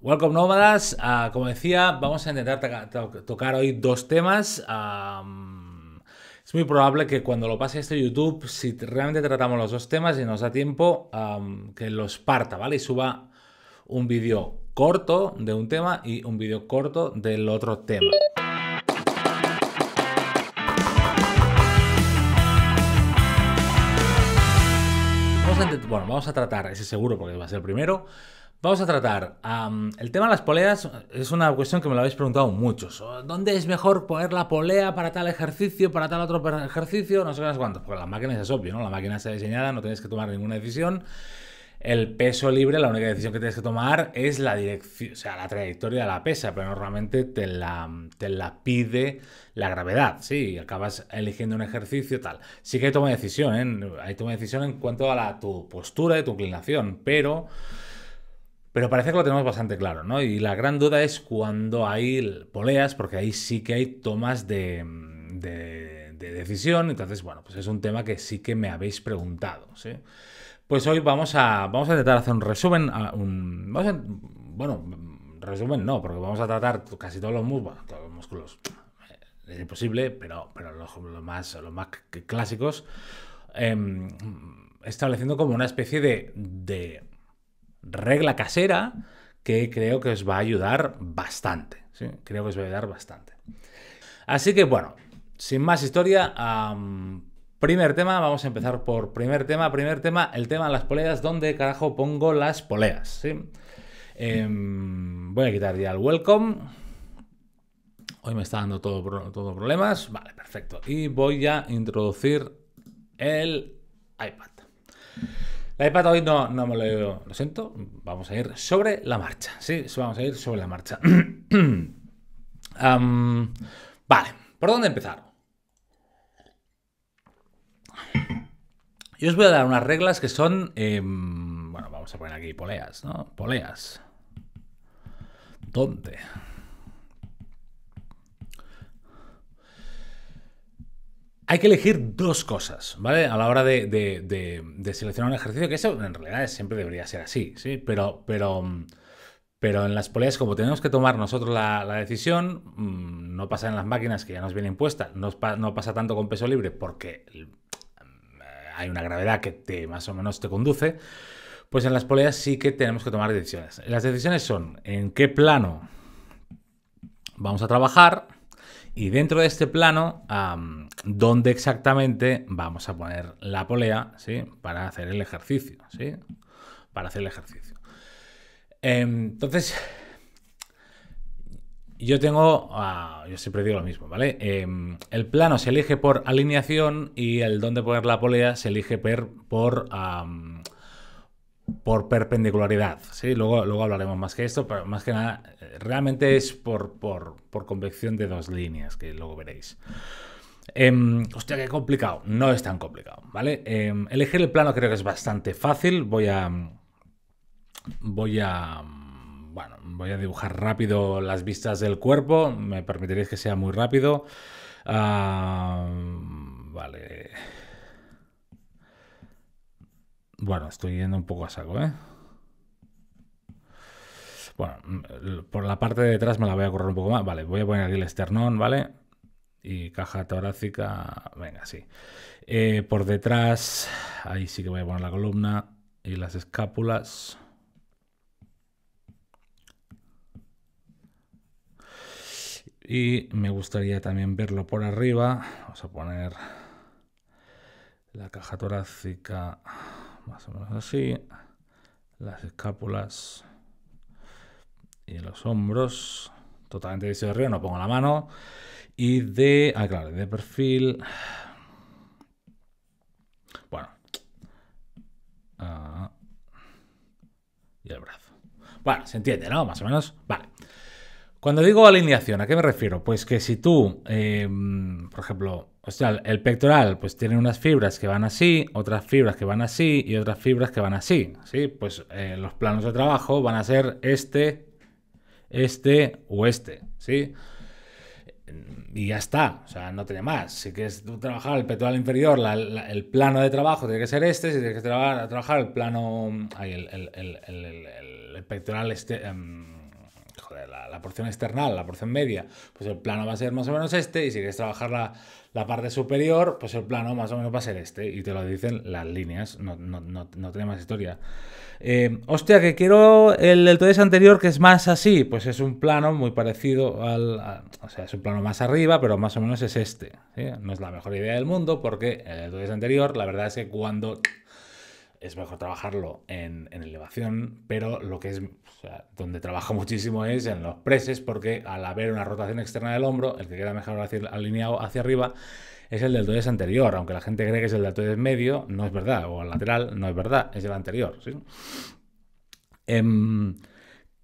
Welcome Nómadas. Ah, como decía, vamos a intentar tocar hoy dos temas. es muy probable que cuando lo pase este YouTube, si realmente tratamos los dos temas y nos da tiempo, que los parta, ¿vale? Y suba un vídeo corto de un tema y un vídeo corto del otro tema. bueno, vamos a tratar, ese seguro porque va a ser el primero, Vamos a tratar. el tema de las poleas es una cuestión que me lo habéis preguntado muchos. Oh, ¿Dónde es mejor poner la polea para tal ejercicio, para tal otro ejercicio? No sé qué cuántos. Porque las máquinas es obvio, ¿no? La máquina está diseñada, no tienes que tomar ninguna decisión. El peso libre, la única decisión que tienes que tomar es la dirección, o sea, la trayectoria de la pesa, pero normalmente te la, la pide la gravedad, sí, acabas eligiendo un ejercicio tal. Sí que hay toma de decisión, ¿eh? Hay toma de decisión en cuanto a tu postura y tu inclinación, pero pero parece que lo tenemos bastante claro, ¿no? Y la gran duda es cuando hay poleas, porque ahí sí que hay tomas de, decisión. Entonces, bueno, pues es un tema que sí que me habéis preguntado, ¿sí? Pues hoy vamos a, vamos a intentar hacer un resumen, bueno, resumen no, porque vamos a tratar casi todos los músculos, los músculos eh, es imposible, pero, pero los, más, los más clásicos, em, estableciendo como una especie de regla casera que creo que os va a ayudar bastante. Creo que os va a ayudar bastante. Así que bueno, sin más historia, primer tema, vamos a empezar por primer tema. Primer tema, el tema de las poleas. ¿Dónde carajo pongo las poleas? Em, voy a quitar ya el welcome. Hoy me está dando todo, todo problemas. Vale, perfecto. Y voy a introducir el iPad. La iPad hoy no, no me lo siento, vamos a ir sobre la marcha, ¿sí? Vamos a ir sobre la marcha. vale, ¿por dónde empezar? Yo os voy a dar unas reglas que son, em, bueno, vamos a poner aquí poleas, ¿no? Poleas. ¿Dónde? Hay que elegir dos cosas, ¿vale? A la hora de, seleccionar un ejercicio, que eso en realidad siempre debería ser así, ¿sí? Pero, pero, mm, pero en las poleas, como tenemos que tomar nosotros la, decisión, mm, no pasa en las máquinas que ya nos viene impuesta, no, pasa tanto con peso libre porque mm, eh, hay una gravedad que te, más o menos te conduce, pues en las poleas sí que tenemos que tomar decisiones. Las decisiones son en qué plano vamos a trabajar y dentro de este plano dónde exactamente vamos a poner la polea, ¿sí? Para hacer el ejercicio, ¿sí? Para hacer el ejercicio. Em, entonces, yo tengo, ah, yo siempre digo lo mismo, ¿vale? Em, el plano se elige por alineación y el dónde poner la polea se elige por, por perpendicularidad, ¿sí? Luego, luego hablaremos más que esto, pero más que nada, eh, realmente es por, por, por convección de dos líneas, que luego veréis. Em, hostia, qué complicado. No es tan complicado, ¿vale? Em, elegir el plano creo que es bastante fácil. Voy a... Voy a... Bueno, voy a dibujar rápido las vistas del cuerpo. Me permitiréis que sea muy rápido. Ah, vale. Bueno, estoy yendo un poco a saco, ¿eh? Bueno, mm, por la parte de detrás me la voy a correr un poco más. Vale, voy a poner aquí el esternón, ¿vale? vale y caja torácica, venga, sí. Eh, por detrás, ahí sí que voy a poner la columna y las escápulas. Y me gustaría también verlo por arriba. Vamos a poner la caja torácica más o menos así. Las escápulas y los hombros totalmente de río, no pongo la mano. Y de. Ah, claro, de perfil. Bueno. Ah, y el brazo. Bueno, se entiende, ¿no? Más o menos. Vale. Cuando digo alineación, ¿a qué me refiero? Pues que si tú, em, por ejemplo, sea, el pectoral, pues tiene unas fibras que van así, otras fibras que van así y otras fibras que van así. ¿sí? Pues eh, los planos de trabajo van a ser este, este o este, ¿sí? Y ya está, o sea, no tiene más. Si quieres trabajar el pectoral inferior, el plano de trabajo tiene que ser este. Si tienes que trabajar el plano, el, pectoral este, em, la, porción externa, la porción media, pues el plano va a ser más o menos este, y si quieres trabajar la, parte superior, pues el plano más o menos va a ser este, y te lo dicen las líneas, no, no, tiene más historia. Eh, hostia, que quiero el todo anterior que es más así, pues es un plano muy parecido al... o sea, es un plano más arriba, pero más o menos es este. No es la mejor idea del mundo porque el todes anterior, la verdad es que cuando es mejor trabajarlo en, elevación, pero lo que es donde trabajo muchísimo es en los preses, porque al haber una rotación externa del hombro, el que queda mejor alineado hacia arriba es el deltoides anterior, aunque la gente cree que es el deltoides medio, no es verdad, o el lateral, no es verdad, es el anterior. Em,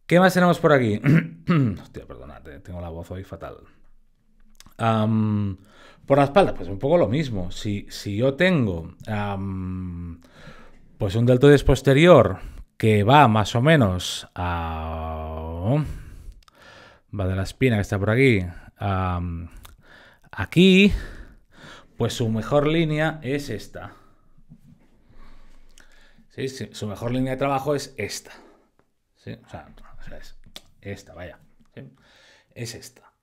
¿Qué más tenemos por aquí? Hostia, perdonad, eh, tengo la voz hoy fatal. por la espalda, pues un poco lo mismo. Si, yo tengo pues un deltoides posterior que va más o menos a... Va de la espina que está por aquí. Aquí, pues su mejor línea es esta. su mejor línea de trabajo es esta. O sea, esta, vaya. Es esta.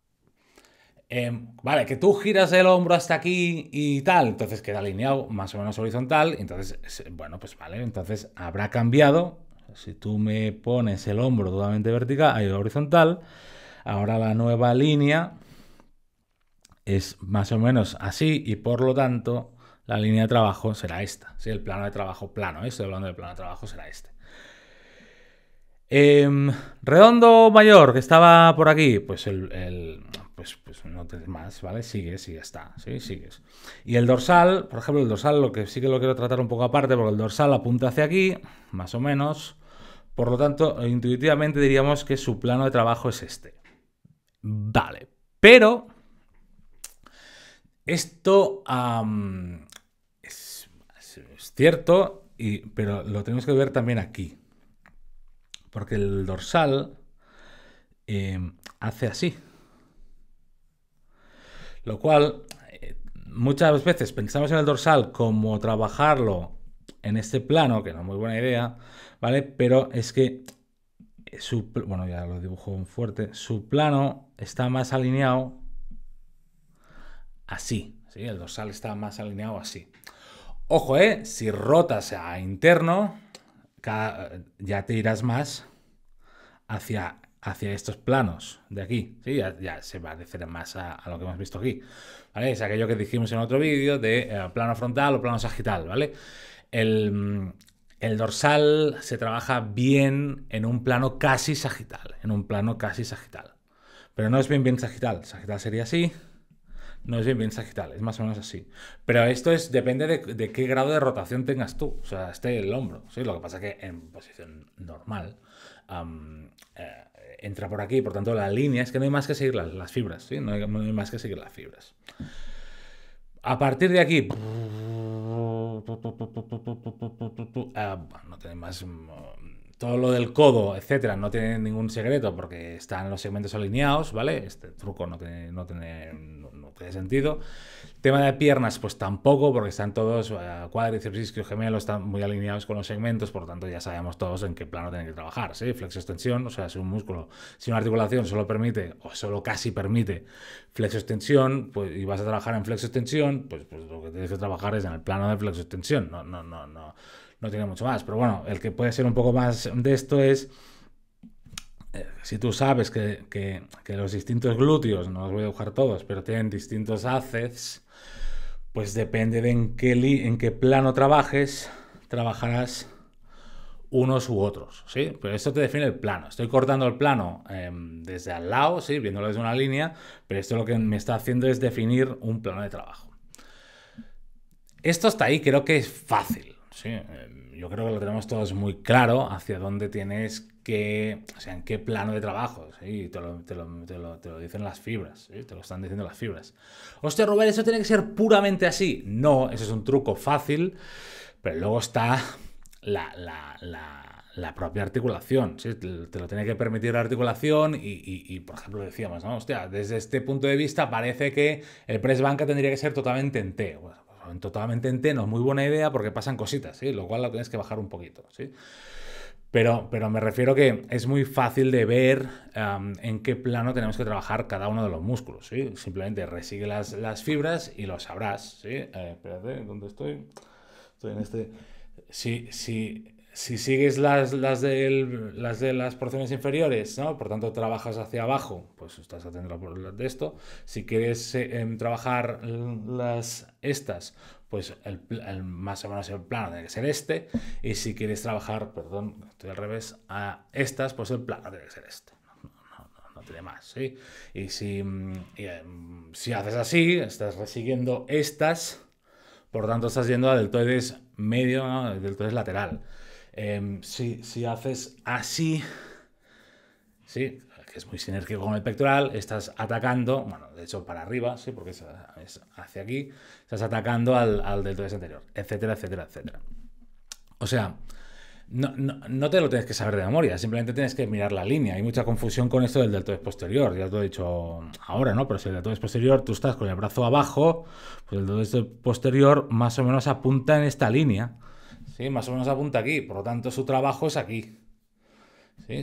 Em, vale, que tú giras el hombro hasta aquí y tal, entonces queda alineado más o menos horizontal, entonces, bueno, pues vale, entonces habrá cambiado. Si tú me pones el hombro totalmente vertical, ahí horizontal, ahora la nueva línea es más o menos así y por lo tanto la línea de trabajo será esta. Si el plano de trabajo plano, ¿eh? estoy hablando del plano de trabajo, será este. Em, Redondo Mayor, que estaba por aquí, pues el, pues, pues, no te más, ¿vale? sigue y está, ¿sí? Sigues. Y el dorsal, por ejemplo, el dorsal lo que sí que lo quiero tratar un poco aparte, porque el dorsal apunta hacia aquí, más o menos. Por lo tanto, intuitivamente diríamos que su plano de trabajo es este. Vale, pero esto es, cierto, pero lo tenemos que ver también aquí, porque el dorsal eh, hace así. Lo cual, eh, muchas veces pensamos en el dorsal como trabajarlo en este plano, que no es muy buena idea, ¿vale? Pero es que su, bueno, ya lo dibujo fuerte, su plano está más alineado así, ¿sí? El dorsal está más alineado así. Ojo, ¿eh? Si rotas a interno, ya te irás más hacia, hacia estos planos de aquí. ¿sí? Ya, va se parecerá más a, lo que hemos visto aquí. Es aquello que dijimos en otro vídeo de eh, plano frontal o plano sagital. ¿vale? El, dorsal se trabaja bien en un plano casi sagital, en un plano casi sagital. Pero no es bien bien sagital. Sagital sería así, no es bien sagital, es más o menos así. Pero esto es depende de, qué grado de rotación tengas tú, o sea, esté el hombro. ¿sí? Lo que pasa es que en posición normal eh, entra por aquí, por tanto la línea es que no hay más que seguir las, fibras, no, hay, más que seguir las fibras. A partir de aquí... Eh, no tiene más... Mm, todo lo del codo, etcétera, no tiene ningún secreto porque están los segmentos alineados, ¿vale? Este truco no tiene, no tiene tiene sentido. Tema de piernas, pues tampoco, porque están todos eh, cuádriceps, isquios, gemelos, están muy alineados con los segmentos, por lo tanto ya sabemos todos en qué plano tienen que trabajar, ¿sí? Flexo-extensión, o sea, si un músculo, si una articulación solo permite, o solo casi permite flexo-extensión, pues, y vas a trabajar en flexo-extensión, pues, pues, lo que tienes que trabajar es en el plano de flexo-extensión, no, no, no, no, no tiene mucho más. Pero bueno, el que puede ser un poco más de esto es eh, si tú sabes que, los distintos glúteos, no los voy a dibujar todos, pero tienen distintos haces, pues depende de en qué, en qué plano trabajes, trabajarás unos u otros, ¿sí? Pero esto te define el plano. Estoy cortando el plano em, desde al lado, ¿sí? Viéndolo desde una línea, pero esto lo que me está haciendo es definir un plano de trabajo. Esto está ahí, creo que es fácil, ¿sí? Em, yo creo que lo tenemos todos muy claro hacia dónde tienes que qué, o sea, en qué plano de trabajo. ¿sí? Te, lo, dicen las fibras, te lo están diciendo las fibras. Hostia, Robert! eso tiene que ser puramente así. No, eso es un truco fácil, pero luego está la, propia articulación. Te, lo tiene que permitir la articulación y, por ejemplo, decíamos, Hostia, desde este punto de vista parece que el press banca tendría que ser totalmente en T. Pues, totalmente en T no es muy buena idea porque pasan cositas, lo cual lo tienes que bajar un poquito. ¿sí? Pero, me refiero que es muy fácil de ver en qué plano tenemos que trabajar cada uno de los músculos. ¿sí? Simplemente resigue las, fibras y lo sabrás. ¿sí? Eh, espérate, ¿dónde estoy? Estoy en este. Si, sigues las, las, las de las porciones inferiores, por tanto trabajas hacia abajo, pues estás atendiendo de esto. Si quieres eh, em, trabajar las estas pues el, más o menos el plano tiene que ser este. Y si quieres trabajar, perdón, estoy al revés, a estas, pues el plano tiene que ser este. No, tiene más, ¿sí? Y si, mm, em, si haces así, estás resiguiendo estas, por tanto estás yendo a deltoides medio, deltoides lateral. Em, si, si haces así, sí, que es muy sinérgico con el pectoral, estás atacando, bueno, de hecho para arriba, sí, porque es, hacia aquí, estás atacando al, al deltoides anterior, etcétera, etcétera, etcétera. O sea, no, te lo tienes que saber de memoria, simplemente tienes que mirar la línea. Hay mucha confusión con esto del deltoides posterior, ya te lo he dicho ahora, ¿no? Pero si el deltoides posterior tú estás con el brazo abajo, pues el deltoides posterior más o menos apunta en esta línea, ¿sí? Más o menos apunta aquí, por lo tanto su trabajo es aquí,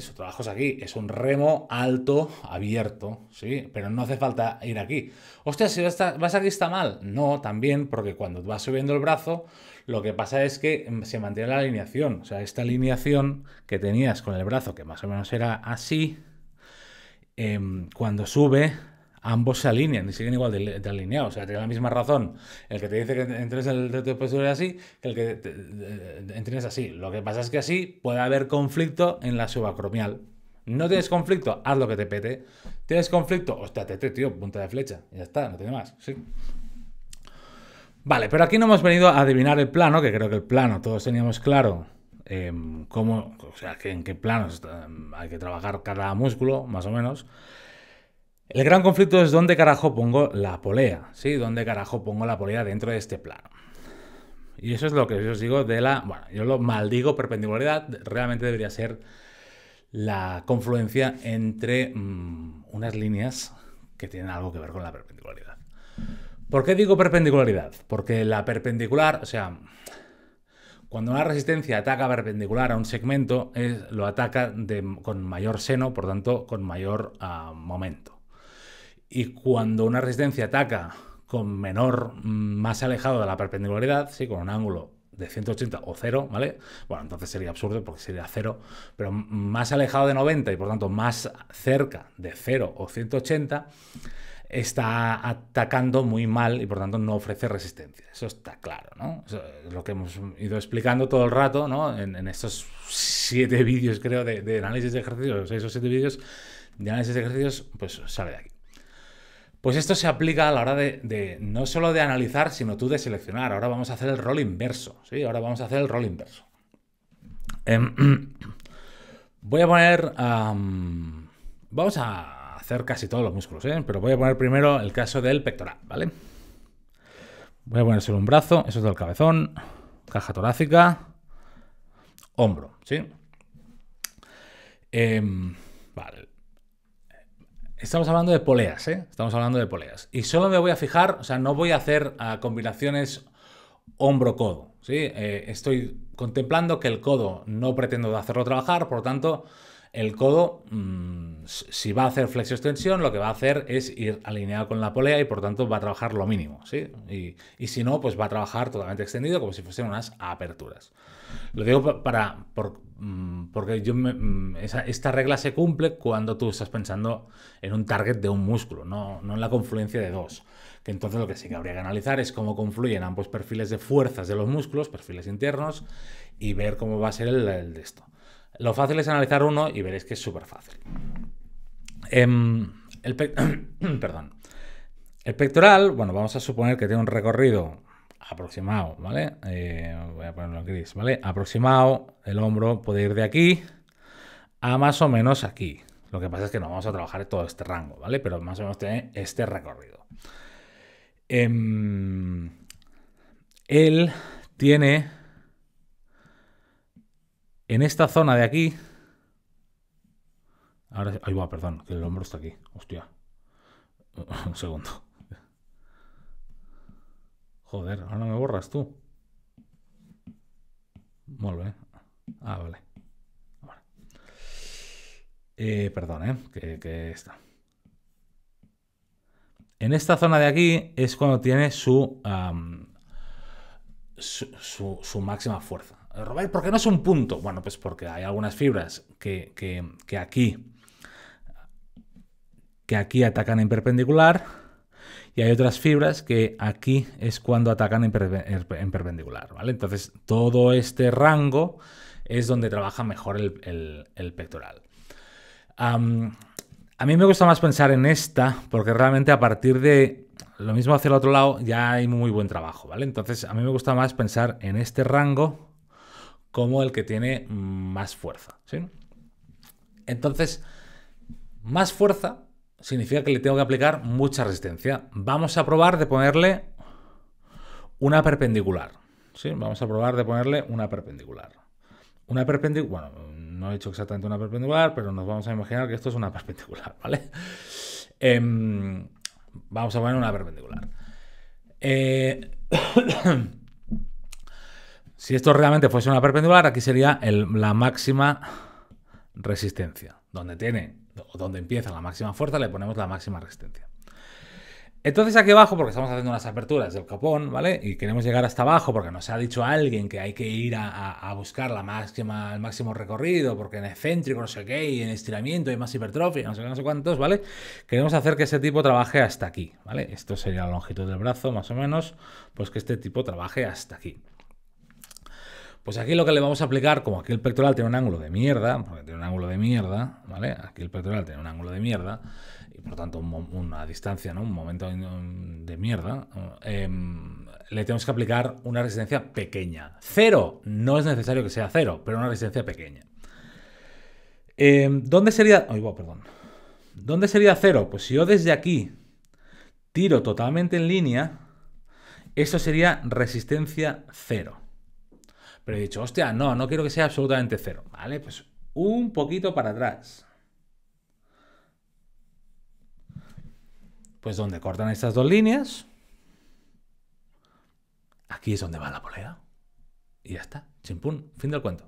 su trabajo es aquí, es un remo alto, abierto, ¿sí? Pero no hace falta ir aquí. Hostia, si vas, aquí está mal. No, también, porque cuando vas subiendo el brazo, lo que pasa es que mm, se mantiene la alineación. O sea, esta alineación que tenías con el brazo, que más o menos era así, em, cuando sube, ambos se alinean y siguen igual de, alineados. O sea, tiene la misma razón el que te dice que entres el reto de postura así que el que eh, entres así. Lo que pasa es que así puede haber conflicto en la subacromial. No tienes conflicto, haz lo que te pete. Tienes conflicto, hostia, tete, tío, punta de flecha. Ya está, no tiene más. Sí. Vale, pero aquí no hemos venido a adivinar el plano, que creo que el plano todos teníamos claro em, cómo, o sea, en qué planos em, hay que trabajar cada músculo, más o menos. El gran conflicto es dónde carajo pongo la polea, ¿sí? ¿Dónde carajo pongo la polea dentro de este plano? Y eso es lo que yo os digo de la... Bueno, yo lo maldigo perpendicularidad, realmente debería ser la confluencia entre mm, unas líneas que tienen algo que ver con la perpendicularidad. ¿Por qué digo perpendicularidad? Porque la perpendicular, o sea, cuando una resistencia ataca perpendicular a un segmento, lo ataca con mayor seno, por tanto, con mayor ah, momento. Y cuando una resistencia ataca con menor, mm, más alejado de la perpendicularidad, sí, con un ángulo de 180 o 0, ¿vale? Bueno, entonces sería absurdo porque sería 0, pero más alejado de 90 y por tanto más cerca de 0 o 180, está atacando muy mal y por tanto no ofrece resistencia. Eso está claro, ¿no? Eso es lo que hemos ido explicando todo el rato, ¿no? En, estos siete vídeos, creo, de, de, análisis de ejercicios, seis o siete vídeos de análisis de ejercicios, pues sale de aquí. Pues esto se aplica a la hora de, no solo de analizar, sino tú de seleccionar. Ahora vamos a hacer el rol inverso, ¿sí? Ahora vamos a hacer el rol inverso. Em, voy a poner... vamos a hacer casi todos los músculos, ¿eh? Pero voy a poner primero el caso del pectoral, ¿vale? Voy a poner solo un brazo, eso es del cabezón, caja torácica, hombro, ¿sí? Em, vale, Estamos hablando de poleas, ¿eh? Estamos hablando de poleas. Y solo me voy a fijar, o sea, no voy a hacer ah, combinaciones hombro-codo, ¿sí? Eh, estoy contemplando que el codo no pretendo hacerlo trabajar, por tanto, el codo, mm, si va a hacer flexio-extensión, lo que va a hacer es ir alineado con la polea y por tanto va a trabajar lo mínimo, ¿sí? Y, y si no, pues va a trabajar totalmente extendido como si fuesen unas aperturas. Lo digo para, por, Mm, porque yo mm, esta regla se cumple cuando tú estás pensando en un target de un músculo, no, en la confluencia de dos. Que entonces lo que sí que habría que analizar es cómo confluyen ambos perfiles de fuerzas de los músculos, perfiles internos, y ver cómo va a ser el, de esto. Lo fácil es analizar uno y veréis que es súper fácil. Em, el, perdón. el pectoral, bueno, vamos a suponer que tiene un recorrido aproximado, ¿vale? Eh, voy a ponerlo en gris, ¿vale? Aproximado, el hombro puede ir de aquí a más o menos aquí. Lo que pasa es que no vamos a trabajar todo este rango, ¿vale? Pero más o menos tiene este recorrido. Em, él tiene en esta zona de aquí. Ahora, ay, va, perdón, que el hombro está aquí. Hostia. Un segundo. Joder, ahora me borras tú. Vuelve, Ah, vale. Eh, perdón, ¿eh? Que, está. En esta zona de aquí es cuando tiene su, su, máxima fuerza. Robert, ¿por qué no es un punto? Bueno, pues porque hay algunas fibras que aquí que aquí atacan en perpendicular y hay otras fibras que aquí es cuando atacan en, perpendicular, ¿vale? Entonces, todo este rango es donde trabaja mejor el, pectoral. a mí me gusta más pensar en esta, porque realmente a partir de lo mismo hacia el otro lado ya hay muy buen trabajo, ¿vale? Entonces, a mí me gusta más pensar en este rango como el que tiene más fuerza, Entonces, más fuerza significa que le tengo que aplicar mucha resistencia. Vamos a probar de ponerle una perpendicular. ¿sí? Vamos a probar de ponerle una perpendicular. Una perpendicular, bueno, no he hecho exactamente una perpendicular, pero nos vamos a imaginar que esto es una perpendicular, ¿vale? Em, vamos a poner una perpendicular. Eh, si esto realmente fuese una perpendicular, aquí sería la máxima resistencia, donde tiene donde empieza la máxima fuerza, le ponemos la máxima resistencia. Entonces aquí abajo, porque estamos haciendo unas aperturas del capón ¿vale? Y queremos llegar hasta abajo porque nos ha dicho alguien que hay que ir a, buscar la máxima, el máximo recorrido, porque en excéntrico, no sé qué, y en estiramiento hay más hipertrofia, no sé qué, no sé cuántos, ¿vale? Queremos hacer que ese tipo trabaje hasta aquí, ¿vale? Esto sería la longitud del brazo, más o menos, pues que este tipo trabaje hasta aquí. Pues aquí lo que le vamos a aplicar, como aquí el pectoral tiene un ángulo de mierda, porque tiene un ángulo de mierda, ¿vale? Aquí el pectoral tiene un ángulo de mierda, y por tanto una distancia, ¿no? Un momento de mierda, eh, le tenemos que aplicar una resistencia pequeña. Cero, no es necesario que sea cero, pero una resistencia pequeña. Eh, ¿Dónde sería...? Ay, perdón. ¿Dónde sería cero? Pues si yo desde aquí tiro totalmente en línea, Eso sería resistencia cero. Pero he dicho, hostia, no, no quiero que sea absolutamente cero. Vale, pues un poquito para atrás. Pues donde cortan estas dos líneas, aquí es donde va la polea. Y ya está, chimpún, fin del cuento.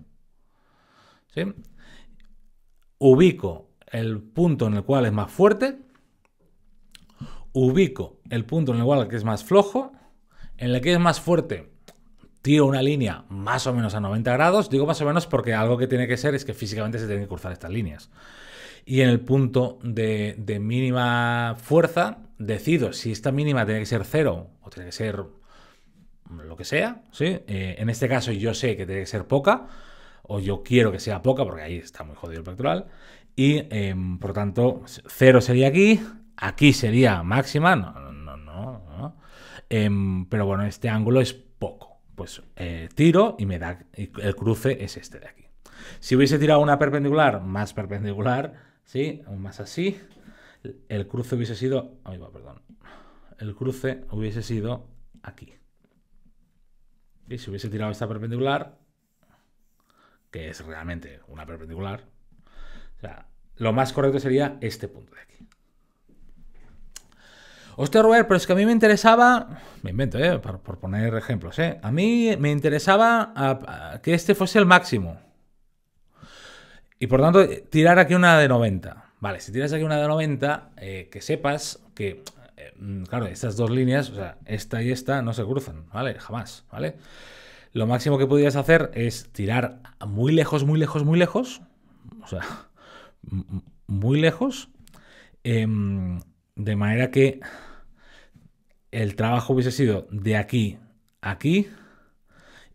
¿Sí? Ubico el punto en el cual es más fuerte, ubico el punto en el cual es más flojo, en el que es más fuerte tiro una línea más o menos a 90 grados, digo más o menos porque algo que tiene que ser es que físicamente se tienen que cruzar estas líneas. Y en el punto de, mínima fuerza, decido si esta mínima tiene que ser cero o tiene que ser lo que sea, ¿sí? Eh, en este caso yo sé que tiene que ser poca, o yo quiero que sea poca, porque ahí está muy jodido el pectoral, y em, por tanto cero sería aquí, aquí sería máxima, no, no, no, no. Em, pero bueno, este ángulo es poco pues eh, tiro y me da el cruce es este de aquí. Si hubiese tirado una perpendicular más perpendicular, ¿sí? Más así, el cruce hubiese sido... perdón. El cruce hubiese sido aquí. Y si hubiese tirado esta perpendicular, que es realmente una perpendicular, lo más correcto sería este punto de aquí. Hostia, Robert, pero es que a mí me interesaba, me invento, ¿eh? por, poner ejemplos, ¿eh? a mí me interesaba que este fuese el máximo. Y por tanto, tirar aquí una de 90. Vale, si tiras aquí una de 90, eh, que sepas que, eh, claro, estas dos líneas, o sea, esta y esta, no se cruzan, ¿vale? Jamás, ¿vale? Lo máximo que podías hacer es tirar muy lejos, muy lejos, muy lejos. O sea, muy lejos. Eh, de manera que el trabajo hubiese sido de aquí a aquí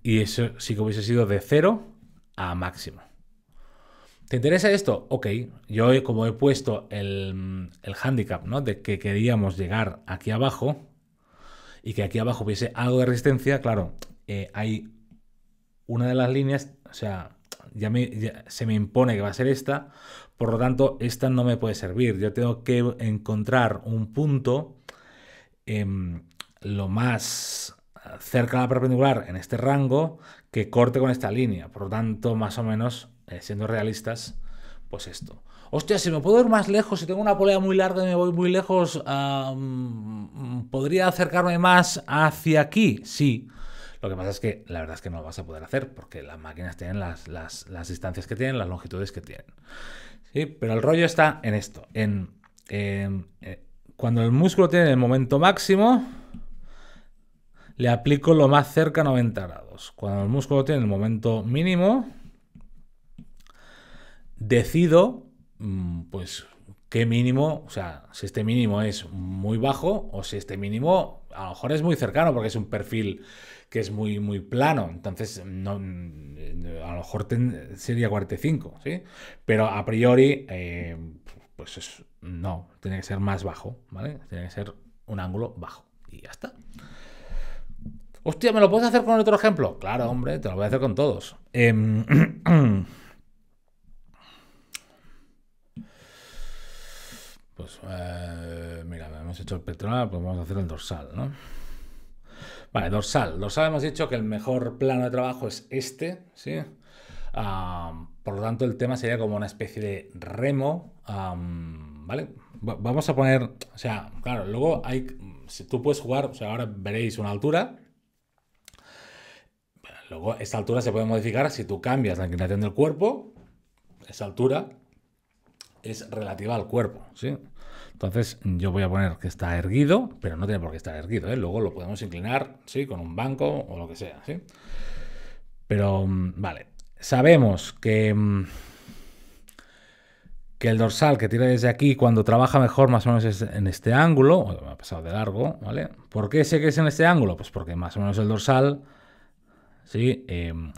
y eso sí que hubiese sido de cero a máximo. ¿Te interesa esto? Ok, yo como he puesto el, el handicap ¿no? de que queríamos llegar aquí abajo y que aquí abajo hubiese algo de resistencia, claro, eh, hay una de las líneas, o sea, ya se me impone que va a ser esta, por lo tanto, esta no me puede servir. Yo tengo que encontrar un punto em, lo más cerca de la perpendicular en este rango que corte con esta línea. Por lo tanto, más o menos, eh, siendo realistas, pues esto. Hostia, si me puedo ir más lejos, si tengo una polea muy larga y me voy muy lejos, ¿podría acercarme más hacia aquí? Sí. Lo que pasa es que la verdad es que no lo vas a poder hacer porque las máquinas tienen las, las distancias que tienen, las longitudes que tienen. Pero el rollo está en esto, en, eh, cuando el músculo tiene el momento máximo, le aplico lo más cerca a 90 grados. Cuando el músculo tiene el momento mínimo, decido, mm, pues, qué mínimo, o sea, si este mínimo es muy bajo o si este mínimo a lo mejor es muy cercano porque es un perfil que es muy, muy plano, entonces a lo mejor sería 45, ¿sí? Pero a priori, eh, pues no, tiene que ser más bajo, ¿vale? Tiene que ser un ángulo bajo y ya está. Hostia, ¿me lo puedes hacer con otro ejemplo? Claro, hombre, te lo voy a hacer con todos. Em, Pues eh, mira, hemos hecho el pectoral, pues vamos a hacer el dorsal, ¿no? Vale, dorsal. Dorsal hemos dicho que el mejor plano de trabajo es este, ¿sí? Ah, por lo tanto, el tema sería como una especie de remo, ¿vale? vamos a poner, o sea, claro, luego hay, si tú puedes jugar, o sea, ahora veréis una altura, Luego, esta altura se puede modificar si tú cambias la inclinación del cuerpo, esa altura es relativa al cuerpo, ¿sí? Entonces yo voy a poner que está erguido, pero no tiene por qué estar erguido, ¿eh? Luego lo podemos inclinar, ¿sí? Con un banco o lo que sea, ¿sí? Pero, mm, vale, sabemos que, mm, que el dorsal que tira desde aquí cuando trabaja mejor más o menos es en este ángulo, me ha pasado de largo, ¿vale? ¿Por qué sé que es en este ángulo? Pues porque más o menos el dorsal, ¿sí? Em,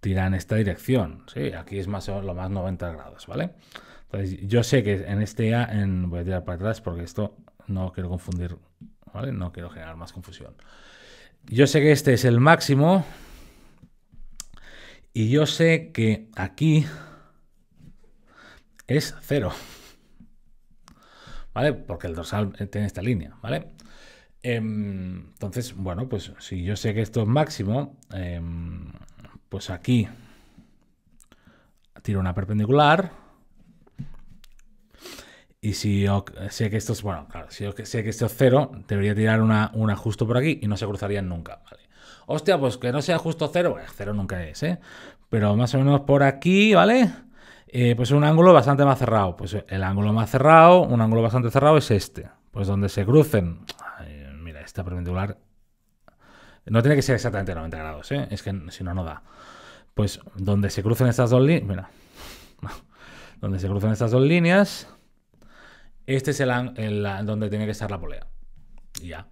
tira en esta dirección, ¿sí? Aquí es más o menos lo más 90 grados, ¿vale? vale entonces, yo sé que en este A, voy a tirar para atrás porque esto no quiero confundir, ¿vale? No quiero generar más confusión. Yo sé que este es el máximo y yo sé que aquí es cero, ¿Vale? Porque el dorsal eh, tiene esta línea, ¿vale? Em, entonces, bueno, pues si yo sé que esto es máximo, em, pues aquí tiro una perpendicular y si yo sé que esto es, bueno, claro, si sé que esto es cero, debería tirar una, una justo por aquí y no se cruzarían nunca, ¿vale? Hostia, pues que no sea justo cero, cero nunca es, ¿eh? Pero más o menos por aquí, ¿vale? Eh, pues un ángulo bastante más cerrado. Pues el ángulo más cerrado, un ángulo bastante cerrado es este. Pues donde se crucen. mira, esta perpendicular. No tiene que ser exactamente 90 grados, ¿eh? Es que si no, no da. Pues donde se crucen estas dos líneas. Mira. donde se crucen estas dos líneas este es el, donde tiene que estar la polea. Y ya.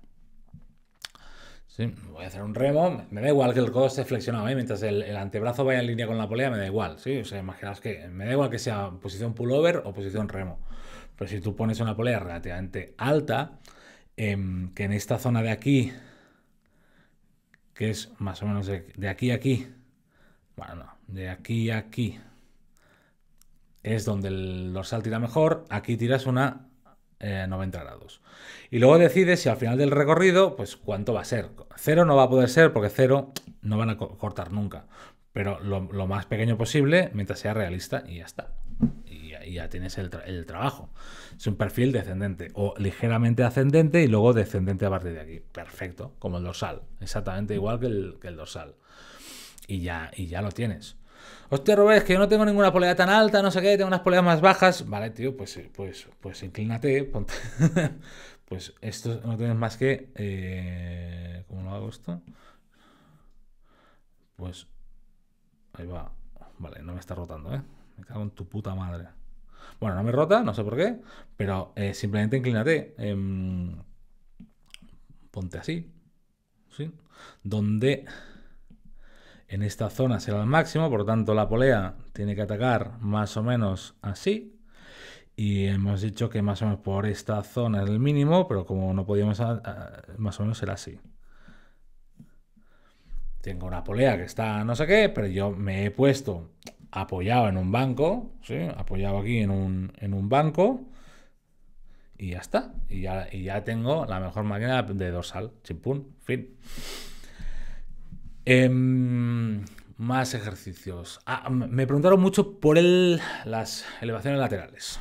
voy a hacer un remo. Me da igual que el codo esté flexionado, ¿eh? mientras el, antebrazo vaya en línea con la polea, me da igual. ¿sí? O sea, imaginaos que me da igual que sea posición pullover o posición remo. Pero si tú pones una polea relativamente alta, em, que en esta zona de aquí, que es más o menos de, de aquí a aquí, bueno, no, de aquí a aquí, es donde el dorsal tira mejor. Aquí tiras una 90 eh, grados. Y luego decides si al final del recorrido, pues cuánto va a ser. Cero no va a poder ser porque cero no van a cortar nunca. Pero lo, más pequeño posible mientras sea realista y ya está. Y, ya tienes el, trabajo. Es un perfil descendente o ligeramente ascendente y luego descendente a partir de aquí. Perfecto, como el dorsal. Exactamente igual que el, dorsal. Y ya, y ya lo tienes. Hostia, Robert, es que yo no tengo ninguna polea tan alta, no sé qué, tengo unas poleas más bajas. Vale, tío, pues, eh, pues, pues inclínate, pues esto no tienes más que. Eh, ¿Cómo lo hago esto? Pues. Ahí va. Vale, no me está rotando, ¿eh? Me cago en tu puta madre. Bueno, no me rota, no sé por qué, pero eh, simplemente inclínate. Em, ponte así. ¿Sí? Donde. En esta zona será el máximo, por lo tanto la polea tiene que atacar más o menos así. Y hemos dicho que más o menos por esta zona es el mínimo, pero como no podíamos, ah, ah, más o menos será así. Tengo una polea que está no sé qué, pero yo me he puesto apoyado en un banco, apoyado aquí en un, banco, y ya está. Y ya, y ya tengo la mejor máquina de dorsal. Chimpún, fin. Em, más ejercicios. Ah, me preguntaron mucho por el, las elevaciones laterales.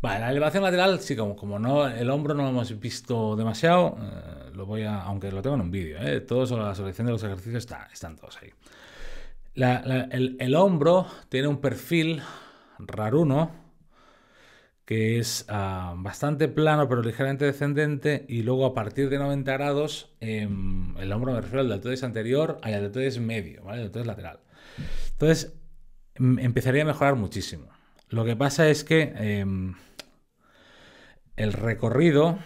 Vale, la elevación lateral, sí, como, no, el hombro no lo hemos visto demasiado, eh, lo voy aunque lo tengo en un vídeo, todos eh, todo la selección de los ejercicios están todos ahí. el, hombro tiene un perfil raro uno que es ah, bastante plano pero ligeramente descendente y luego a partir de 90 grados em, el hombro me refiero al deltoides anterior al deltoides medio, ¿vale? El deltoides lateral. Entonces em, empezaría a mejorar muchísimo. Lo que pasa es que em, el recorrido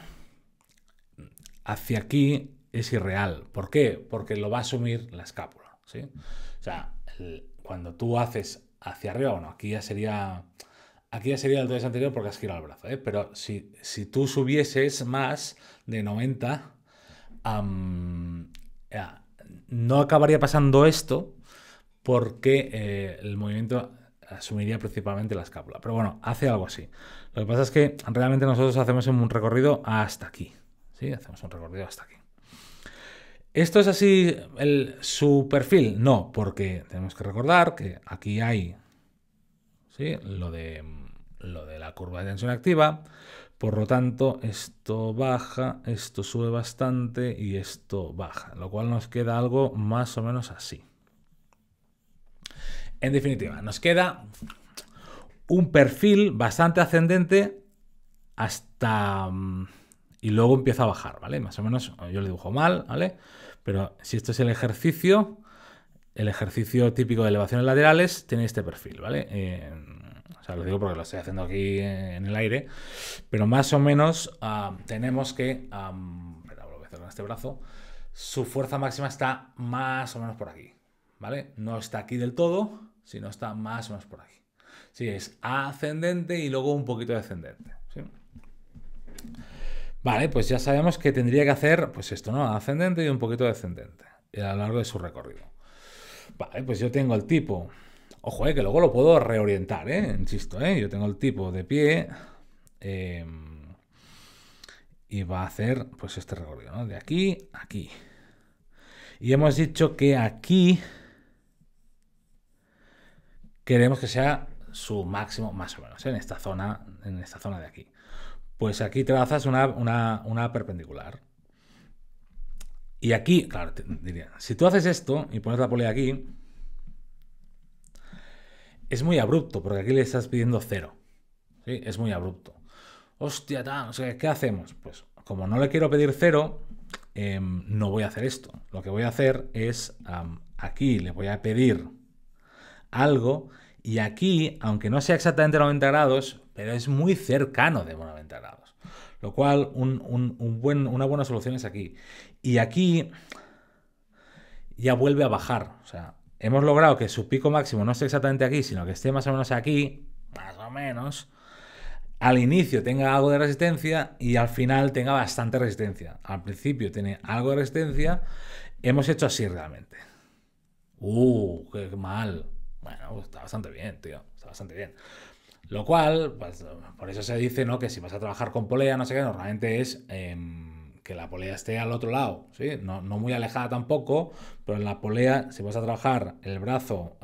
hacia aquí es irreal. ¿Por qué? Porque lo va a asumir la escápula, ¿sí? O sea, cuando tú haces hacia arriba, bueno, aquí ya sería Aquí ya sería el 3 anterior porque has girado el brazo, ¿eh? pero si, tú subieses más de 90, no acabaría pasando esto porque eh, el movimiento asumiría principalmente la escápula. Pero bueno, hace algo así. Lo que pasa es que realmente nosotros hacemos un recorrido hasta aquí. ¿sí? Hacemos un recorrido hasta aquí. ¿Esto es así el, su perfil? No, porque tenemos que recordar que aquí hay lo de, mm, lo de la curva de tensión activa. Por lo tanto, esto baja, esto sube bastante y esto baja, lo cual nos queda algo más o menos así. En definitiva, nos queda un perfil bastante ascendente hasta... Mm, y luego empieza a bajar, ¿vale? Más o menos, yo lo dibujo mal, ¿vale? Pero si esto es el ejercicio, el ejercicio típico de elevaciones laterales tiene este perfil, ¿vale? Eh, o sea, lo digo porque lo estoy haciendo aquí en el aire, pero más o menos tenemos que... voy a hacer con este brazo. Su fuerza máxima está más o menos por aquí, ¿vale? No está aquí del todo, sino está más o menos por aquí. Si es ascendente y luego un poquito descendente. Vale, pues ya sabemos que tendría que hacer, pues esto, ¿no? Ascendente y un poquito descendente eh, a lo largo de su recorrido. Vale, pues yo tengo el tipo. Ojo, eh, que luego lo puedo reorientar, ¿eh? Insisto, ¿eh? Yo tengo el tipo de pie. Em, y va a hacer, pues, este recorrido, De aquí a aquí. Y hemos dicho que aquí queremos que sea su máximo, más o menos, en esta zona, en esta zona de aquí. Pues aquí trazas una, una perpendicular. Y aquí, claro, diría, si tú haces esto y pones la polea aquí, es muy abrupto, porque aquí le estás pidiendo cero. Es muy abrupto. Hostia, ¿qué hacemos? Pues como no le quiero pedir cero, em, no voy a hacer esto. Lo que voy a hacer es aquí le voy a pedir algo y aquí, aunque no sea exactamente 90 grados, pero es muy cercano de 90 grados. Lo cual, un buen, una buena solución es aquí. Y aquí ya vuelve a bajar. O sea, hemos logrado que su pico máximo no esté exactamente aquí, sino que esté más o menos aquí, más o menos. Al inicio tenga algo de resistencia y al final tenga bastante resistencia. Al principio tiene algo de resistencia. Hemos hecho así realmente. ¡Uh! ¡Qué mal! Bueno, pues está bastante bien, tío. Está bastante bien. Lo cual, pues, por eso se dice, ¿no? Que si vas a trabajar con polea, no sé qué, normalmente es... Em, que la polea esté al otro lado, ¿sí? no, muy alejada tampoco, pero en la polea, si vas a trabajar el brazo,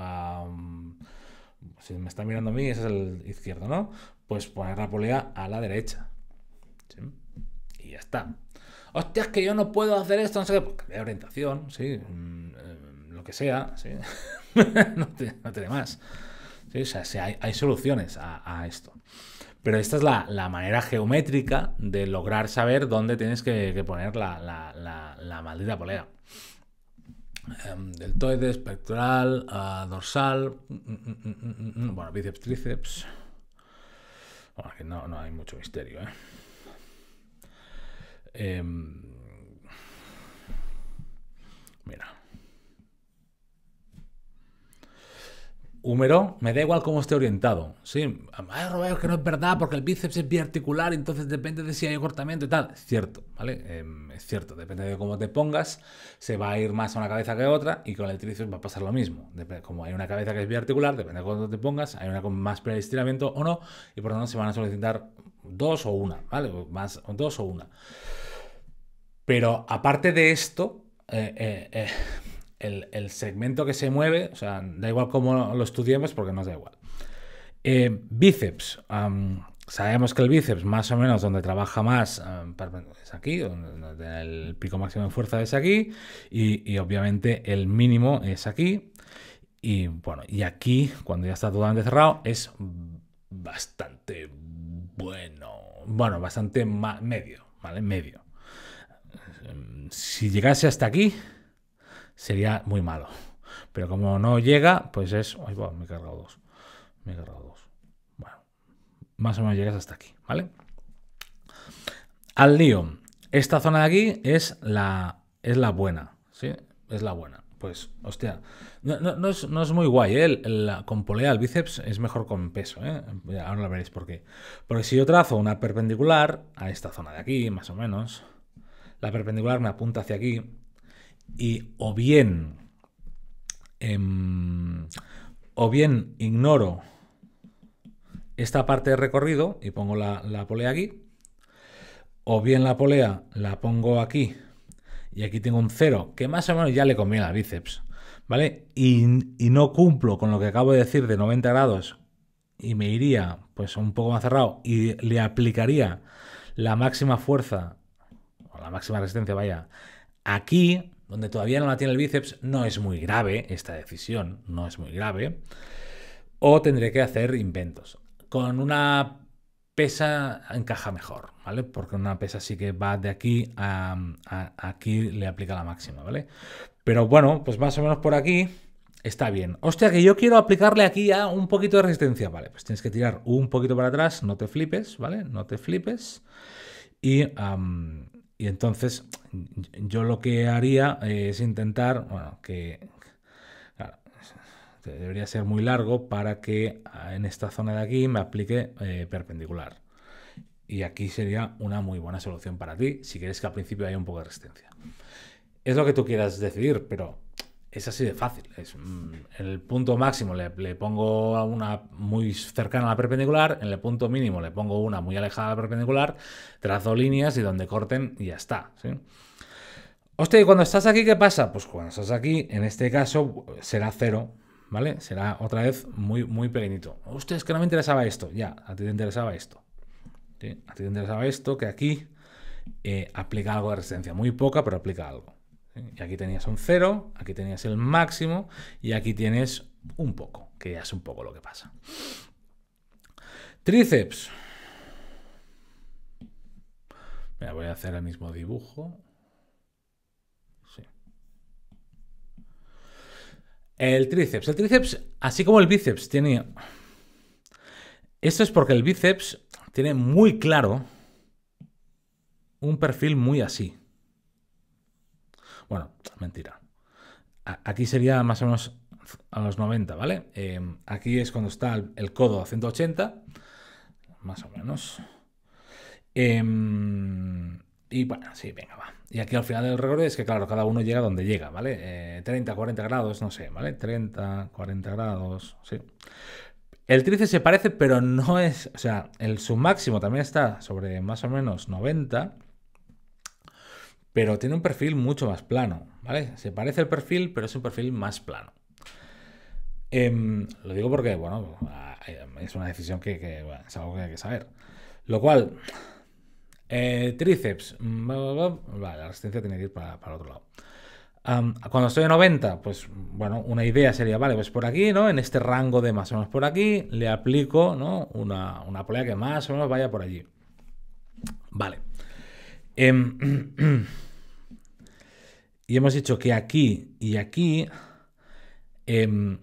si me está mirando a mí, ese es el izquierdo, ¿no? Pues poner la polea a la derecha. Y ya está. Hostia, es que yo no puedo hacer esto, no sé qué. Pues de orientación, sí. Mm, eh, lo que sea, no, tiene, más. O sea, hay, soluciones a esto. Pero esta es la, manera geométrica de lograr saber dónde tienes que, poner la, la, maldita polea. Em, deltoides, pectoral, espectral, ah, dorsal, mm, mm, mm, bueno, bíceps, tríceps. Bueno, no, hay mucho misterio, ¿eh? em, mira. húmero, me da igual cómo esté orientado. Sí, Ay, ah, que no es verdad porque el bíceps es biarticular, entonces depende de si hay cortamiento y tal. Cierto, ¿vale? Em, es cierto, depende de cómo te pongas, se va a ir más a una cabeza que a otra y con el tríceps va a pasar lo mismo. como hay una cabeza que es biarticular, depende de cómo te pongas, hay una con más preestiramiento o no, y por lo tanto se van a solicitar dos o una, ¿vale? Más dos o una. Pero aparte de esto, eh, eh, eh el, segmento que se mueve, o sea, da igual cómo lo estudiemos porque nos da igual. Eh, bíceps. sabemos que el bíceps, más o menos, donde trabaja más es aquí, donde el pico máximo de fuerza es aquí, y, y obviamente el mínimo es aquí. Y bueno, y aquí, cuando ya está totalmente cerrado, es bastante bueno. Bueno, bastante medio, ¿vale? Medio. Si llegase hasta aquí, sería muy malo. Pero como no llega, pues es... Ay, me he cargado dos. Me he cargado dos. Bueno, más o menos llegas hasta aquí, ¿vale? Al lío. Esta zona de aquí es la, es la buena, ¿sí? Es la buena. Pues, hostia, no, no, es, muy guay, ¿eh? el, con polea el bíceps es mejor con peso, ¿eh? Ahora lo veréis por qué. Porque si yo trazo una perpendicular a esta zona de aquí, más o menos, la perpendicular me apunta hacia aquí, y o bien, em, o bien ignoro esta parte de recorrido y pongo la, polea aquí, o bien la polea la pongo aquí y aquí tengo un cero, que más o menos ya le comía la bíceps, ¿vale? Y, y, no cumplo con lo que acabo de decir de 90 grados y me iría pues un poco más cerrado y le aplicaría la máxima fuerza, o la máxima resistencia, vaya, aquí, donde todavía no la tiene el bíceps, no es muy grave esta decisión, no es muy grave, o tendré que hacer inventos. Con una pesa encaja mejor, ¿vale? Porque una pesa sí que va de aquí a, aquí, le aplica la máxima, ¿vale? Pero bueno, pues más o menos por aquí está bien. Hostia, que yo quiero aplicarle aquí a un poquito de resistencia, ¿vale? Pues tienes que tirar un poquito para atrás, no te flipes, ¿vale? No te flipes. Y y entonces yo lo que haría es intentar, bueno, que debería ser muy largo para que ah, en esta zona de aquí me aplique eh, perpendicular. Y aquí sería una muy buena solución para ti si quieres que al principio haya un poco de resistencia. Es lo que tú quieras decidir, pero es así de fácil. Es, mm, el punto máximo le, pongo una muy cercana a la perpendicular, en el punto mínimo le pongo una muy alejada a la perpendicular, trazo líneas y donde corten y ya está. Hostia, ¿y cuando estás aquí qué pasa? Pues cuando estás aquí, en este caso, será cero, ¿vale? Será otra vez muy, muy pequeñito. Hostia, es que no me interesaba esto. Ya, a ti te interesaba esto. A ti te interesaba esto, que aquí eh, aplica algo de resistencia. Muy poca, pero aplica algo. Y aquí tenías un cero, aquí tenías el máximo y aquí tienes un poco, que ya es un poco lo que pasa. Tríceps. voy a hacer el mismo dibujo. El tríceps. El tríceps, así como el bíceps, tiene... Esto es porque el bíceps tiene muy claro un perfil muy así. Bueno, mentira. aquí sería más o menos a los 90, ¿vale? Eh, aquí es cuando está el, codo a 180, más o menos. Em, y bueno, sí, venga, va. Y aquí al final del recorrido es que, claro, cada uno llega donde llega, ¿vale? 30, eh, 40 grados, no sé, ¿vale? 30, 40 grados, sí. El tríceps se parece, pero no es. O sea, el, su máximo también está sobre más o menos 90 pero tiene un perfil mucho más plano, ¿vale? Se parece el perfil, pero es un perfil más plano. Em, lo digo porque, bueno, ah, es una decisión que, es algo que hay que saber. Lo cual, eh, tríceps, mm, vale, la resistencia tiene que ir para, otro lado. cuando estoy a 90, pues bueno, una idea sería, vale, pues por aquí, ¿no? En este rango de más o menos por aquí, le aplico, Una, una polea que más o menos vaya por allí. Vale. Em, Y hemos dicho que aquí y aquí em,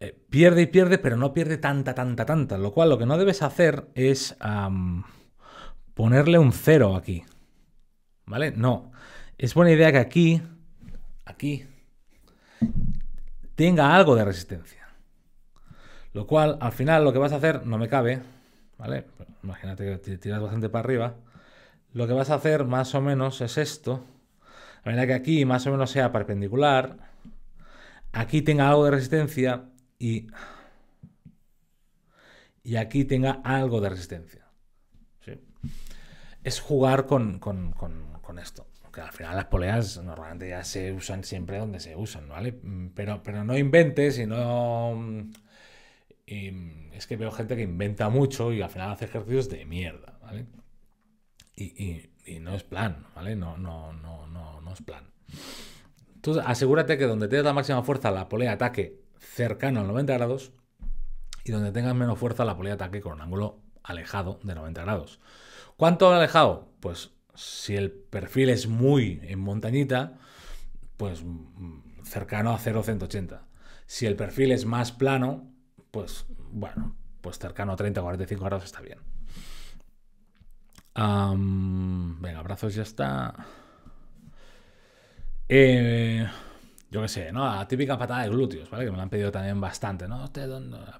eh, pierde y pierde, pero no pierde tanta, tanta, tanta. Lo cual lo que no debes hacer es ponerle un cero aquí. ¿Vale? No. Es buena idea que aquí, aquí, tenga algo de resistencia. Lo cual, al final, lo que vas a hacer no me cabe. ¿Vale? Imagínate que tiras bastante para arriba. Lo que vas a hacer más o menos es esto. La manera que aquí más o menos sea perpendicular. Aquí tenga algo de resistencia y... Y aquí tenga algo de resistencia. ¿Sí? Es jugar con, esto que al final las poleas normalmente ya se usan siempre donde se usan, ¿vale? Mm, pero, pero no inventes y no... Mm, mm, es que veo gente que inventa mucho y al final hace ejercicios de mierda, ¿vale? Y, no es plan, ¿vale? No, no, no, no, no es plan. Entonces, asegúrate que donde tengas la máxima fuerza, la polea ataque cercano a 90 grados y donde tengas menos fuerza, la polea ataque con un ángulo alejado de 90 grados. ¿Cuánto alejado? Pues si el perfil es muy en montañita, pues cercano a 0,180. Si el perfil es más plano, pues bueno, pues cercano a 30 o 45 grados está bien venga, brazos ya está. Eh, yo qué sé, ¿no? La típica patada de glúteos, ¿vale? Que me la han pedido también bastante, ¿no?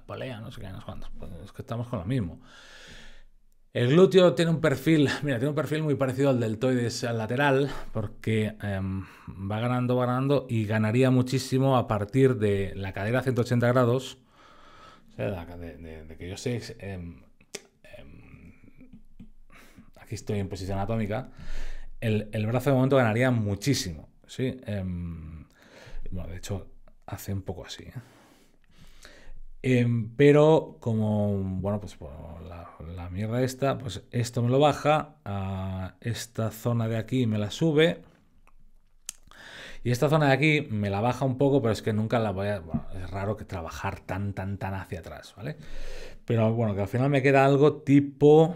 polea, no sé qué, no sé pues es que estamos con lo mismo. El glúteo tiene un perfil, mira, tiene un perfil muy parecido al deltoides lateral, porque em, va ganando, va ganando y ganaría muchísimo a partir de la cadera a 180 grados. O sea, de, que yo sé em, estoy en posición atómica el, brazo de momento ganaría muchísimo. ¿sí? Em, bueno, de hecho, hace un poco así. ¿eh? Em, pero como, bueno, pues por la, mierda esta, pues esto me lo baja, a esta zona de aquí me la sube. Y esta zona de aquí me la baja un poco, pero es que nunca la voy a... es raro que trabajar tan, tan, tan hacia atrás, ¿vale? Pero bueno, que al final me queda algo tipo...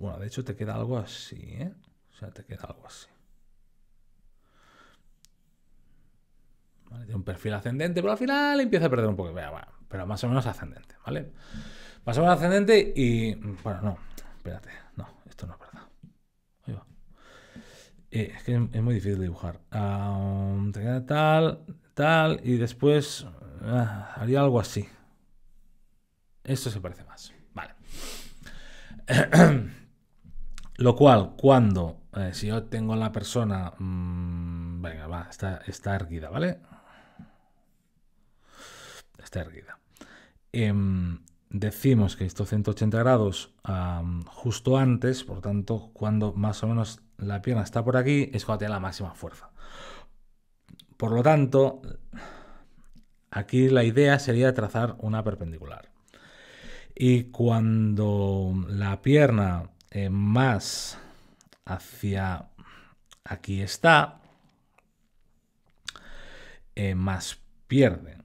Bueno, de hecho te queda algo así, ¿eh? O sea, te queda algo así. ¿Vale? Tiene un perfil ascendente, pero al final empieza a perder un poco. Bueno, pero más o menos ascendente, ¿vale? Más o menos ascendente y... Bueno, no, espérate. No, esto no es verdad. Ahí eh, es que es muy difícil dibujar. Ah, te queda tal, tal, y después ah, haría algo así. Esto se parece más. Vale. Lo cual, cuando, eh, si yo tengo la persona, mm, venga, va, está, está erguida, ¿vale? Está erguida. Em, decimos que estos 180 grados justo antes, por tanto, cuando más o menos la pierna está por aquí, es cuando tiene la máxima fuerza. Por lo tanto, aquí la idea sería trazar una perpendicular. Y cuando la pierna eh, más hacia aquí está, eh, más pierde.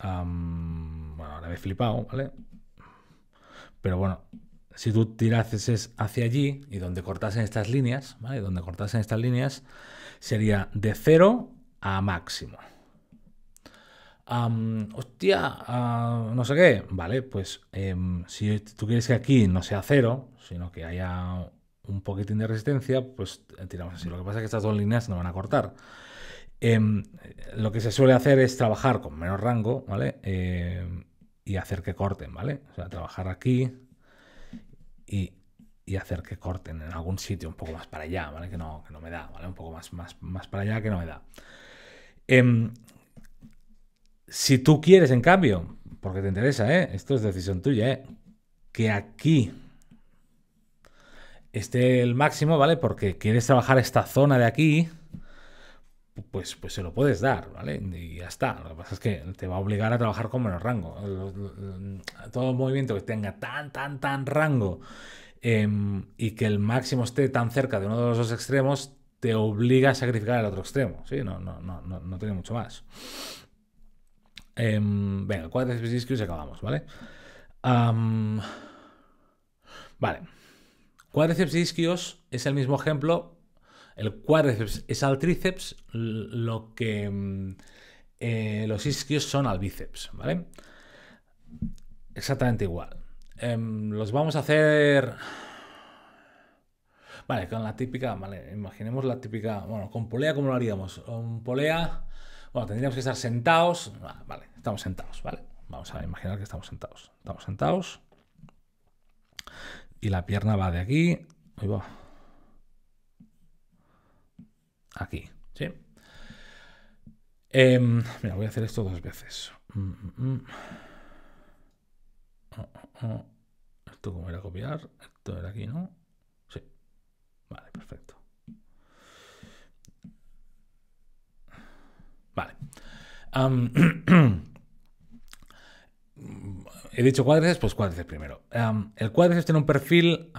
bueno, ahora me he flipado, ¿vale? Pero bueno, si tú tirases hacia allí y donde cortasen estas líneas, ¿vale? Donde cortasen estas líneas sería de cero a máximo hostia, no sé qué. Vale, pues em, si tú quieres que aquí no sea cero, sino que haya un poquitín de resistencia, pues eh, tiramos así. Lo que pasa es que estas dos líneas no van a cortar. Em, lo que se suele hacer es trabajar con menos rango, ¿vale? Em, y hacer que corten, ¿vale? O sea, trabajar aquí y, hacer que corten en algún sitio un poco más para allá, ¿vale? Que no, que no me da, ¿vale? Un poco más, más, más para allá que no me da. Si tú quieres, en cambio, porque te interesa, ¿eh? esto es decisión tuya, ¿eh? que aquí esté el máximo, ¿vale? Porque quieres trabajar esta zona de aquí, pues, pues se lo puedes dar, ¿vale? Y ya está. Lo que pasa es que te va a obligar a trabajar con menos rango. Todo movimiento que tenga tan, tan, tan rango em, y que el máximo esté tan cerca de uno de los dos extremos, te obliga a sacrificar el otro extremo, ¿sí? No, no, no, no, no tiene mucho más. Eh, venga, cuádriceps y isquios y acabamos, ¿vale? vale. Cuádriceps y isquios es el mismo ejemplo. El cuádriceps es al tríceps, lo que em, eh, los isquios son al bíceps, ¿vale? Exactamente igual. Em, los vamos a hacer... Vale, con la típica, vale, imaginemos la típica, bueno, con polea, ¿cómo lo haríamos? Con polea bueno, tendríamos que estar sentados. Ah, vale, estamos sentados, ¿vale? Vamos a imaginar que estamos sentados. Estamos sentados. Y la pierna va de aquí. Aquí, ¿sí? Em, mira, voy a hacer esto dos veces. Mm, mm, mm. Oh, oh, oh. Esto como era copiar. Esto era aquí, ¿no? Sí. Vale, perfecto. he dicho cuádriceps, pues cuádriceps primero. el cuádriceps tiene un perfil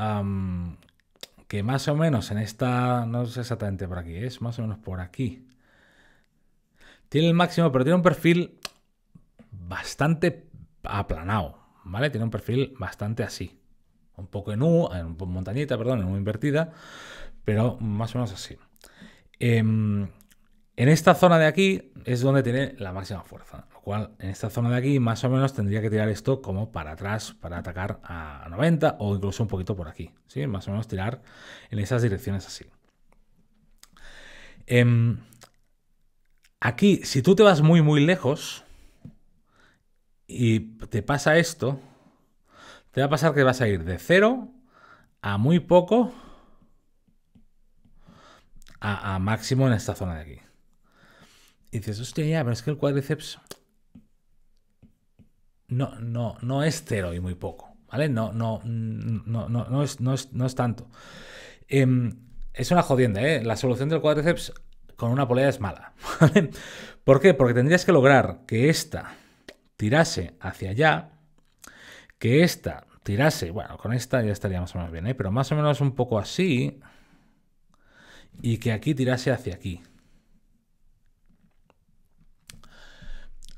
que más o menos en esta, no sé exactamente por aquí, es más o menos por aquí. Tiene el máximo, pero tiene un perfil bastante aplanado, ¿vale? Tiene un perfil bastante así. Un poco en U, en montañita, perdón, en U invertida, pero más o menos así. Em, en esta zona de aquí es donde tiene la máxima fuerza, lo cual en esta zona de aquí más o menos tendría que tirar esto como para atrás para atacar a 90 o incluso un poquito por aquí, ¿sí? Más o menos tirar en esas direcciones así. Em, aquí, si tú te vas muy muy lejos y te pasa esto, te va a pasar que vas a ir de cero a muy poco a máximo en esta zona de aquí. Y dices, hostia, ya, pero es que el cuádriceps no, no, no es cero y muy poco, ¿vale? No, no, no, no, es, tanto. Em, es una jodienda, ¿eh? La solución del cuádriceps con una polea es mala. ¿vale? ¿Por qué? Porque tendrías que lograr que esta tirase hacia allá, que esta tirase, bueno, con esta ya estaría más o menos bien, ¿eh? pero más o menos un poco así, y que aquí tirase hacia aquí.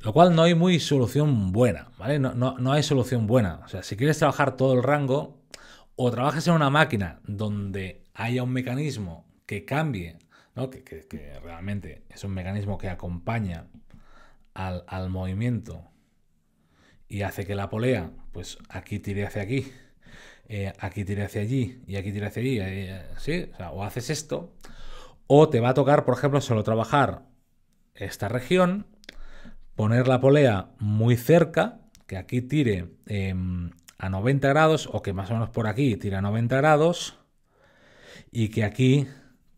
Lo cual no hay muy solución buena, ¿vale? No, hay solución buena. O sea, si quieres trabajar todo el rango, o trabajas en una máquina donde haya un mecanismo que cambie, ¿no? que, realmente es un mecanismo que acompaña al, movimiento y hace que la polea, pues aquí tire hacia aquí, eh, aquí tire hacia allí y aquí tire hacia allí, eh, ¿sí? O, sea, o haces esto, o te va a tocar, por ejemplo, solo trabajar esta región poner la polea muy cerca, que aquí tire em, a 90 grados o que más o menos por aquí tire a 90 grados y que aquí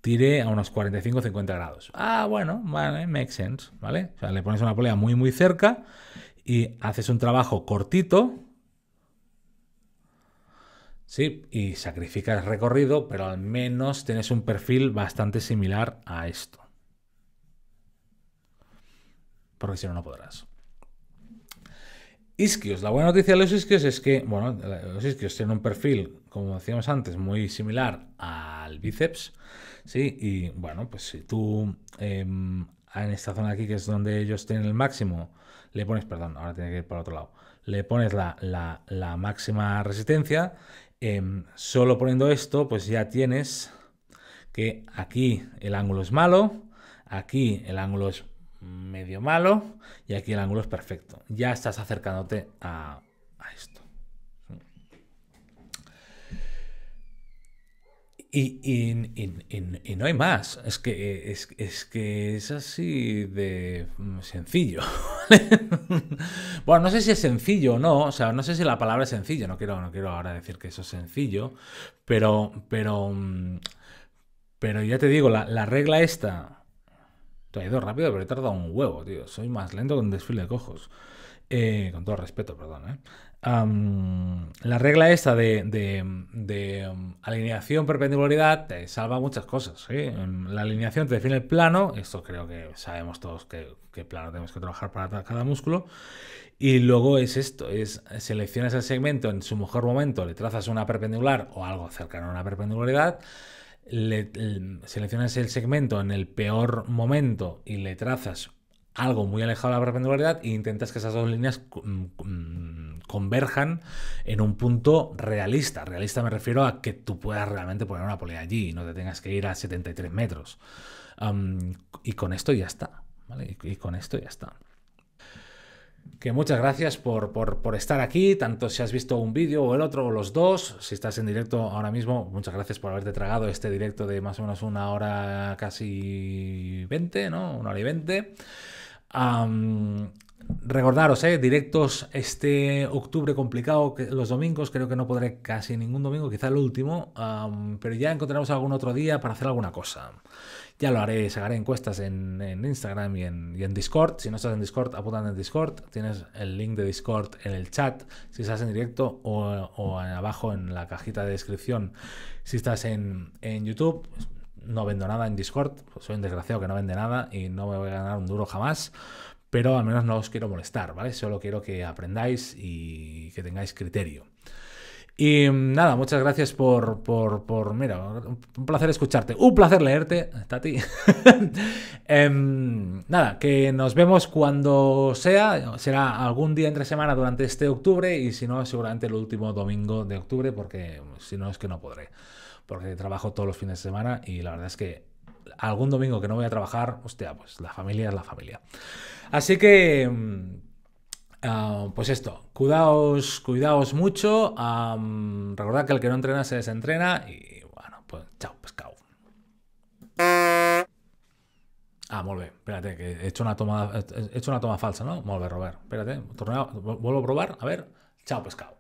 tire a unos 45-50 grados. Ah, bueno, vale, makes sense, ¿vale? O sea, le pones una polea muy muy cerca y haces un trabajo cortito, ¿sí? Y sacrificas recorrido, pero al menos tienes un perfil bastante similar a esto porque si no, no podrás. Isquios, la buena noticia de los isquios es que, bueno, los isquios tienen un perfil, como decíamos antes, muy similar al bíceps, ¿sí? Y bueno, pues si tú em, en esta zona aquí, que es donde ellos tienen el máximo, le pones, perdón, ahora tiene que ir para otro lado, le pones la, máxima resistencia, em, solo poniendo esto, pues ya tienes que aquí el ángulo es malo, aquí el ángulo es medio malo y aquí el ángulo es perfecto. Ya estás acercándote a, esto. Y, no hay más. Es que es, que es así de mm, sencillo. bueno, no sé si es sencillo o no. O sea, no sé si la palabra es sencillo. No quiero, no quiero ahora decir que eso es sencillo. Pero, pero, mm, pero ya te digo, la, la regla esta ido rápido, pero he tardado un huevo, tío. Soy más lento que un desfile de cojos. Eh, con todo respeto, perdón. Eh. la regla esta de, um, alineación perpendicularidad te salva muchas cosas. ¿sí? ¿eh? La alineación te define el plano. Esto creo que sabemos todos qué, plano tenemos que trabajar para cada músculo. Y luego es esto, es seleccionas el segmento en su mejor momento, le trazas una perpendicular o algo cercano a una perpendicularidad seleccionas el segmento en el peor momento y le trazas algo muy alejado de la perpendicularidad e intentas que esas dos líneas mm, mm, converjan en un punto realista. Realista me refiero a que tú puedas realmente poner una polea allí y no te tengas que ir a 73 metros. y con esto ya está. y con esto ya está que muchas gracias por, estar aquí, tanto si has visto un vídeo o el otro o los dos, si estás en directo ahora mismo, muchas gracias por haberte tragado este directo de más o menos una hora casi 20, ¿no? Una hora y 20. Recordaros, eh, directos este octubre complicado, los domingos, creo que no podré casi ningún domingo, quizá el último, pero ya encontraremos algún otro día para hacer alguna cosa. Ya lo haré, sacaré encuestas en, Instagram y en, Discord. Si no estás en Discord, apuntan en Discord. Tienes el link de Discord en el chat, si estás en directo o, en abajo en la cajita de descripción. Si estás en, YouTube, pues, no vendo nada en Discord, pues, soy un desgraciado que no vende nada y no me voy a ganar un duro jamás pero al menos no os quiero molestar, ¿vale? Solo quiero que aprendáis y que tengáis criterio. Y mm, nada, muchas gracias por, mira, un placer escucharte, un placer leerte, Tati. Em, nada, que nos vemos cuando sea, será algún día entre semana durante este octubre y si no, seguramente el último domingo de octubre, porque si no es que no podré, porque trabajo todos los fines de semana y la verdad es que algún domingo que no voy a trabajar, hostia, pues la familia es la familia. Así que... Mm, ah, pues esto, cuidaos, cuidaos mucho, ah, mm, recordad que el que no entrena se desentrena y bueno, pues chao, pescado. Ah, vuelve, espérate, que he hecho una toma, falsa, no? Vuelve, Robert, espérate, vuelvo a probar, a ver, chao, pescado.